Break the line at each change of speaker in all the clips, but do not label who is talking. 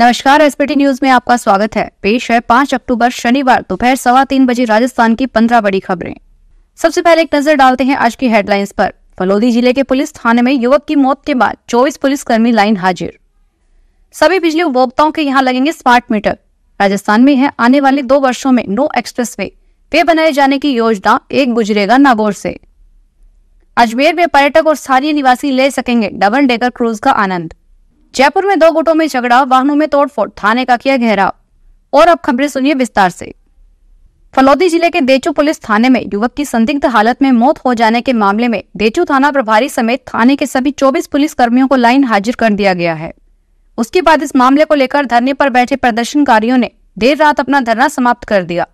नमस्कार SPT news में आपका स्वागत है पेश है पांच अक्टूबर शनिवार दोपहर सवा तीन बजे राजस्थान की पंद्रह बड़ी खबरें सबसे पहले एक नजर डालते हैं आज की हेडलाइंस पर फलोदी जिले के पुलिस थाने में युवक की मौत के बाद चौबीस पुलिसकर्मी लाइन हाजिर सभी बिजली उपभोक्ताओं के यहाँ लगेंगे स्मार्ट मीटर राजस्थान में है आने वाले दो वर्षो में नो एक्सप्रेस वे वे बनाए जाने की योजना एक गुजरेगा नागौर से अजमेर में पर्यटक और स्थानीय निवासी ले सकेंगे डबल डेकर क्रूज का आनंद जयपुर में दो गुटों में झगड़ा वाहनों में तोड़फोड़ थाने का किया घेराव और अब खबरें सुनिए विस्तार से फलौदी जिले के देचू पुलिस थाने में युवक की संदिग्ध हालत में मौत हो जाने के मामले में देचू थाना प्रभारी समेत थाने के सभी 24 पुलिस कर्मियों को लाइन हाजिर कर दिया गया है उसके बाद इस मामले को लेकर धरने पर बैठे प्रदर्शनकारियों ने देर रात अपना धरना समाप्त कर दिया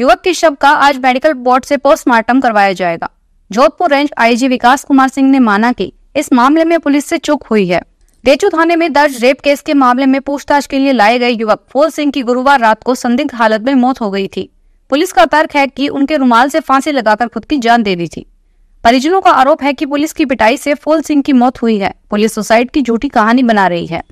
युवक के शव का आज मेडिकल बोर्ड से पोस्टमार्टम करवाया जाएगा जोधपुर रेंज आईजी विकास कुमार सिंह ने माना कि इस मामले में पुलिस से चूक हुई है डेचू थाने में दर्ज रेप केस के मामले में पूछताछ के लिए लाए गए युवक फोर सिंह की गुरुवार रात को संदिग्ध हालत में मौत हो गई थी पुलिस का तर्क है कि उनके रुमाल से फांसी लगाकर खुद की जान दे दी थी परिजनों का आरोप है कि पुलिस की पिटाई से फोल सिंह की मौत हुई है पुलिस सुसाइड की झूठी कहानी बना रही है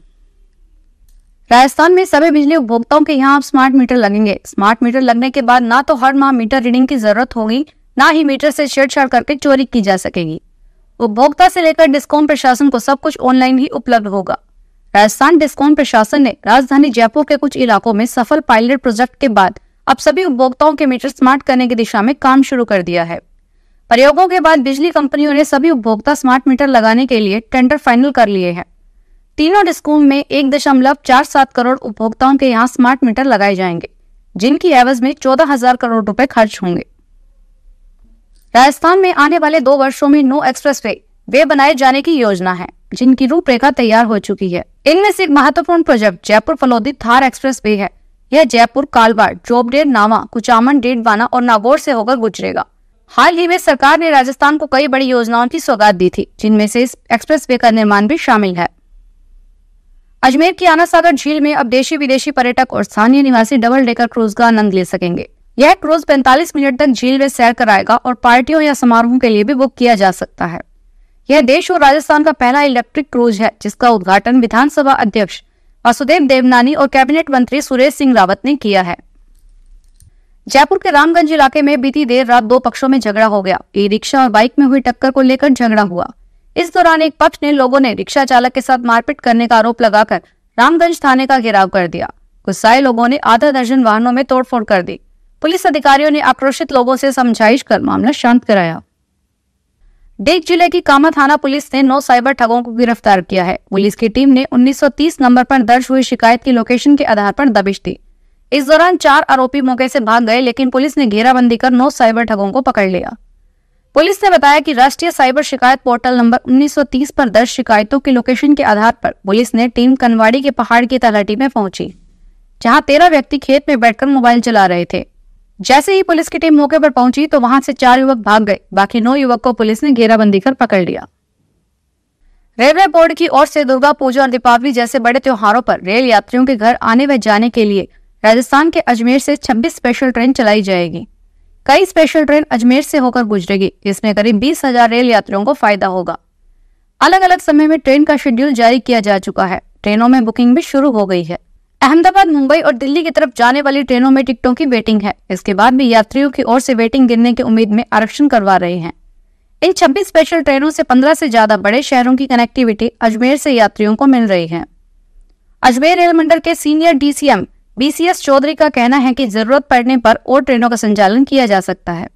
राजस्थान में सभी बिजली उपभोक्ताओं के यहाँ स्मार्ट मीटर लगेंगे स्मार्ट मीटर लगने के बाद ना तो हर माह मीटर रीडिंग की जरूरत होगी ना ही मीटर से छेड़छाड़ करके चोरी की जा सकेगी उपभोक्ता से लेकर डिस्कॉम प्रशासन को सब कुछ ऑनलाइन ही उपलब्ध होगा राजस्थान डिस्कॉम प्रशासन ने राजधानी जयपुर के कुछ इलाकों में सफल पायलट प्रोजेक्ट के बाद अब सभी उपभोक्ताओं के मीटर स्मार्ट करने की दिशा में काम शुरू कर दिया है प्रयोगों के बाद बिजली कंपनियों ने सभी उपभोक्ता स्मार्ट मीटर लगाने के लिए टेंडर फाइनल कर लिए हैं तीनों डिस्कॉम में एक दशमलव चार सात करोड़ उपभोक्ताओं के यहाँ स्मार्ट मीटर लगाए जाएंगे जिनकी एवज में चौदह हजार करोड़ रुपए खर्च होंगे राजस्थान में आने वाले दो वर्षों में नो एक्सप्रेस वे वे बनाए जाने की योजना है जिनकी रूपरेखा तैयार हो चुकी है इनमें से एक महत्वपूर्ण project Jaipur Phalodi Thar expressway है यह जयपुर कालवा जोबडेर नावा कुचामन डेडवाना और नागौर से होकर गुजरेगा हाल ही में सरकार ने राजस्थान को कई बड़ी योजनाओं की सौगात दी थी जिनमें से इस एक्सप्रेस वे का निर्माण भी शामिल है अजमेर की आना सागर झील में अब देशी विदेशी पर्यटक और स्थानीय निवासी डबल डेकर क्रूज का आनंद ले सकेंगे यह क्रूज 45 मिनट तक झील में सैर कराएगा और पार्टियों या समारोहों के लिए भी बुक किया जा सकता है यह देश और राजस्थान का पहला इलेक्ट्रिक क्रूज है जिसका उद्घाटन विधानसभा अध्यक्ष वासुदेव देवनानी और कैबिनेट मंत्री सुरेश सिंह रावत ने किया है जयपुर के रामगंज इलाके में बीती देर रात दो पक्षों में झगड़ा हो गया ई रिक्शा और बाइक में हुई टक्कर को लेकर झगड़ा हुआ इस दौरान एक पक्ष ने लोगों ने रिक्शा चालक के साथ मारपीट करने का आरोप लगाकर रामगंज थाने का घेराव कर दिया गुस्साए लोगों ने आधा दर्जन वाहनों में तोड़फोड़ कर दी पुलिस अधिकारियों ने आक्रोशित लोगों से समझाइश कर मामला शांत कराया डेग जिले की कामा थाना पुलिस ने नौ साइबर ठगों को गिरफ्तार किया है पुलिस की टीम ने 1930 नंबर पर दर्ज हुई शिकायत की लोकेशन के आधार पर दबिश दी इस दौरान चार आरोपी मौके से भाग गए लेकिन पुलिस ने घेराबंदी कर नौ साइबर ठगों को पकड़ लिया पुलिस ने बताया कि राष्ट्रीय साइबर शिकायत पोर्टल नंबर 1930 पर दर्ज शिकायतों की लोकेशन के आधार पर पुलिस ने टीम कनवाड़ी के पहाड़ की तलहटी में पहुंची जहां तेरह व्यक्ति खेत में बैठकर मोबाइल चला रहे थे जैसे ही पुलिस की टीम मौके पर पहुंची तो वहां से चार युवक भाग गए बाकी नौ युवक को पुलिस ने घेराबंदी कर पकड़ लिया रेलवे बोर्ड की ओर से दुर्गा पूजा और दीपावली जैसे बड़े त्योहारों पर रेल यात्रियों के घर आने व जाने के लिए राजस्थान के अजमेर से 26 स्पेशल ट्रेन चलाई जाएगी कई स्पेशल ट्रेन अजमेर से होकर गुजरेगी इसमें करीब बीस हजार रेल यात्रियों को फायदा होगा अलग अलग समय में ट्रेन का शेड्यूल जारी किया जा चुका है ट्रेनों में बुकिंग भी शुरू हो गई है अहमदाबाद मुंबई और दिल्ली की तरफ जाने वाली ट्रेनों में टिकटों की वेटिंग है इसके बाद भी यात्रियों की ओर से वेटिंग गिरने की उम्मीद में आरक्षण करवा रहे हैं इन छब्बीस स्पेशल ट्रेनों से पंद्रह से ज्यादा बड़े शहरों की कनेक्टिविटी अजमेर से यात्रियों को मिल रही है अजमेर रेल मंडल के सीनियर डीसीएम बीसीएस चौधरी का कहना है कि जरूरत पड़ने पर और ट्रेनों का संचालन किया जा सकता है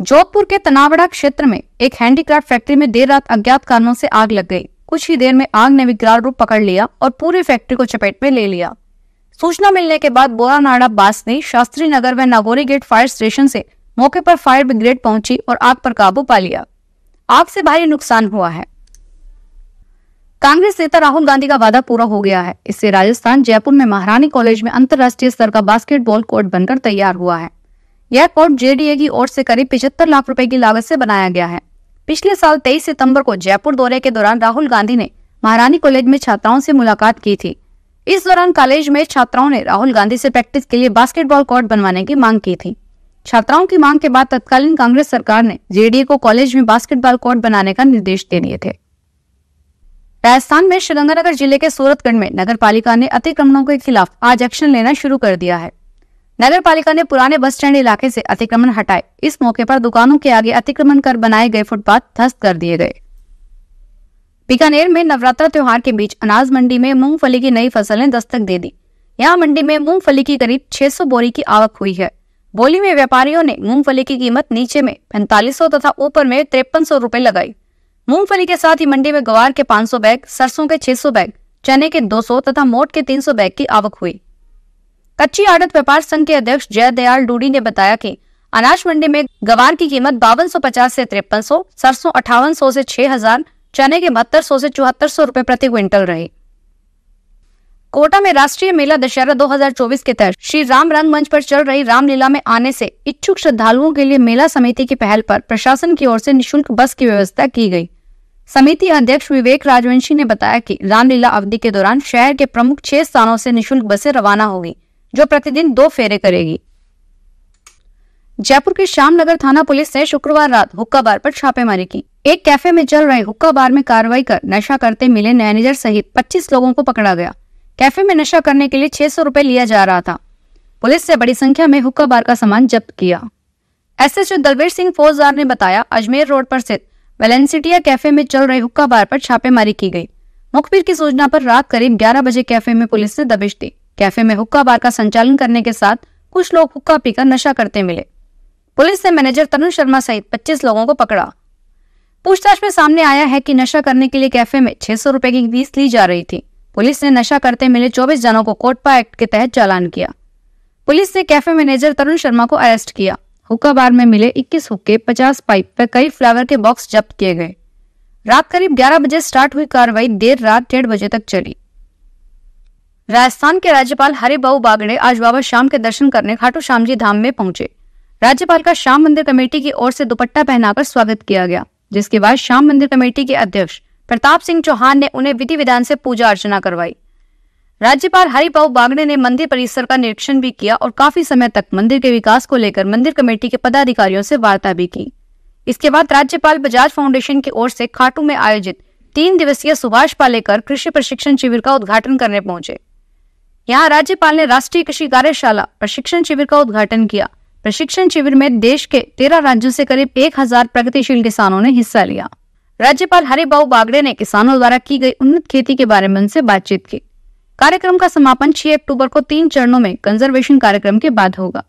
जोधपुर के तनावड़ा क्षेत्र में एक हैंडीक्राफ्ट फैक्ट्री में देर रात अज्ञात कारणों से आग लग गई कुछ ही देर में आग ने विकराल रूप पकड़ लिया और पूरी फैक्ट्री को चपेट में ले लिया सूचना मिलने के बाद बोरानाडा बास ने शास्त्री नगर व नागोरी गेट फायर स्टेशन से मौके पर फायर ब्रिगेड पहुंची और आग पर काबू पा लिया आग से भारी नुकसान हुआ है कांग्रेस नेता राहुल गांधी का वादा पूरा हो गया है इससे राजस्थान जयपुर में महारानी कॉलेज में अंतर्राष्ट्रीय स्तर का बास्केटबॉल कोर्ट बनकर तैयार हुआ है यह कोर्ट जेडीए की ओर से करीब पिछहत्तर लाख रुपए की लागत से बनाया गया है पिछले साल 23 सितंबर को जयपुर दौरे के दौरान राहुल गांधी ने महारानी कॉलेज में छात्राओं से मुलाकात की थी इस दौरान कॉलेज में छात्राओं ने राहुल गांधी से प्रैक्टिस के लिए बास्केटबॉल कोर्ट बनवाने की मांग की थी छात्राओं की मांग के बाद तत्कालीन कांग्रेस सरकार ने जेडीए को कॉलेज में बास्केटबॉल कोर्ट बनाने का निर्देश दे दिए थे राजस्थान में श्रीगंगानगर जिले के सूरतगढ़ में नगर पालिका ने अतिक्रमणों के खिलाफ आज एक्शन लेना शुरू कर दिया है नगर पालिका ने पुराने बस स्टैंड इलाके से अतिक्रमण हटाए इस मौके पर दुकानों के आगे अतिक्रमण कर बनाए गए फुटपाथ ध्वस्त कर दिए गए बीकानेर में नवरात्र त्योहार के बीच अनाज मंडी में मूंगफली की नई फसलें दस्तक दे दी यहाँ मंडी में मूंगफली की करीब 600 बोरी की आवक हुई है बोली में व्यापारियों ने मूंगफली की कीमत नीचे में पैंतालीस तथा ऊपर में तिरपन सौ रूपए लगाई मूंगफली के साथ ही मंडी में गवार के पांच बैग सरसों के छह बैग चने के 200 तथा मोट के 300 बैग की आवक हुई कच्ची आड़त व्यापार संघ के अध्यक्ष जय दयाल डूडी ने बताया कि अनाज मंडी में गवार की कीमत बावन सौ पचास से तिरपन सौ सरसों अठावन सौ से छह हजार चने के बहत्तर सौ से चौहत्तर सौ रूपए प्रति क्विंटल रहे कोटा में राष्ट्रीय मेला दशहरा 2024 के तहत श्री राम रंगमंच पर चल रही रामलीला में आने से इच्छुक श्रद्धालुओं के लिए मेला समिति की पहल पर प्रशासन की ओर से निशुल्क बस की व्यवस्था की गई समिति अध्यक्ष विवेक राजवंशी ने बताया कि रामलीला अवधि के दौरान शहर के प्रमुख छह स्थानों से निशुल्क बसें रवाना होगी जो प्रतिदिन दो फेरे करेगी जयपुर के श्यामनगर थाना पुलिस ने शुक्रवार रात हुक्का बार पर छापेमारी की एक कैफे में चल रहे हुक्का बार में कार्रवाई कर नशा करते मिले मैनेजर सहित 25 लोगों को पकड़ा गया कैफे में नशा करने के लिए छह सौ लिया जा रहा था पुलिस से बड़ी संख्या में हुक्का बार का सामान जब्त किया एस दलवीर सिंह फौजदार ने बताया अजमेर रोड पर स्थित वेलेंसिटिया कैफे में चल रहे हुक्का बार पर छापेमारी की गई मुखबिर की सूचना पर रात करीब 11 बजे कैफे में पुलिस ने दबिश दी कैफे में हुक्का बार का संचालन करने के साथ कुछ लोग हुक्का पीकर नशा करते मिले पुलिस ने मैनेजर तरुण शर्मा सहित 25 लोगों को पकड़ा पूछताछ में सामने आया है कि नशा करने के लिए कैफे में छह सौ रुपए की फीस ली जा रही थी पुलिस ने नशा करते मिले 24 जनों को कोटपा एक्ट के तहत चालान किया पुलिस ने कैफे मैनेजर तरुण शर्मा को अरेस्ट किया हुक्का बार में मिले 21 हुक्के 50 पाइप व कई फ्लावर के बॉक्स जब्त किए गए रात करीब 11 बजे स्टार्ट हुई कार्रवाई देर रात डेढ़ बजे तक चली राजस्थान के राज्यपाल हरिभाऊ बागड़े आज बाबा श्याम के दर्शन करने खाटू श्याम जी धाम में पहुंचे राज्यपाल का श्याम मंदिर कमेटी की ओर से दुपट्टा पहनाकर स्वागत किया गया जिसके बाद श्याम मंदिर कमेटी के अध्यक्ष प्रताप सिंह चौहान ने उन्हें विधि विधान से पूजा अर्चना करवाई राज्यपाल हरिभाऊ बागड़े ने मंदिर परिसर का निरीक्षण भी किया और काफी समय तक मंदिर के विकास को लेकर मंदिर कमेटी के पदाधिकारियों से वार्ता भी की इसके बाद राज्यपाल बजाज फाउंडेशन की ओर से खाटू में आयोजित तीन दिवसीय सुभाष पालेकर कृषि प्रशिक्षण शिविर का उद्घाटन करने पहुंचे यहाँ राज्यपाल ने राष्ट्रीय कृषि कार्यशाला प्रशिक्षण शिविर का उद्घाटन किया प्रशिक्षण शिविर में देश के तेरह राज्यों से करीब एक हजार प्रगतिशील किसानों ने हिस्सा लिया राज्यपाल हरिभा बागड़े ने किसानों द्वारा की गई उन्नत खेती के बारे में उनसे बातचीत की कार्यक्रम का समापन 6 अक्टूबर को तीन चरणों में कंजर्वेशन कार्यक्रम के बाद होगा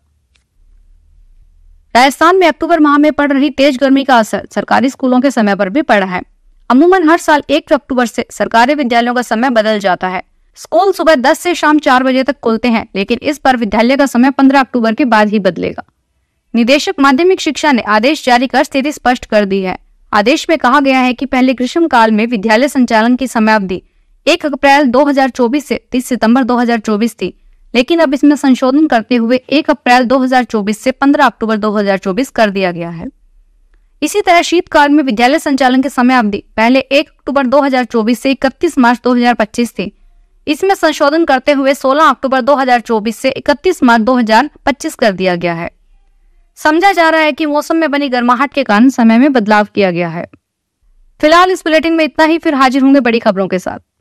राजस्थान में अक्टूबर माह में पड़ रही तेज गर्मी का असर सरकारी स्कूलों के समय पर भी पड़ा है अमूमन हर साल एक अक्टूबर से सरकारी विद्यालयों का समय बदल जाता है स्कूल सुबह 10 से शाम 4 बजे तक खोलते हैं लेकिन इस पर विद्यालय का समय 15 अक्टूबर के बाद ही बदलेगा निदेशक माध्यमिक शिक्षा ने आदेश जारी कर स्थिति स्पष्ट कर दी है आदेश में कहा गया है कि पहले ग्रीष्म काल में विद्यालय संचालन की समय अवधि एक अप्रैल 2024 से 30 सितंबर 2024 थी लेकिन अब इसमें संशोधन करते हुए 1 अप्रैल 2024 से 15 अक्टूबर 2024 कर दिया गया है इसी तरह शीतकाल में विद्यालय संचालन की समय अवधि पहले 1 अक्टूबर 2024 से 31 मार्च 2025 थी इसमें संशोधन करते हुए 16 अक्टूबर 2024 से 31 मार्च 2025 कर दिया गया है समझा जा रहा है कि मौसम में बनी गर्माहट के कारण समय में बदलाव किया गया है फिलहाल इस बुलेटिन में इतना ही फिर हाजिर होंगे बड़ी खबरों के साथ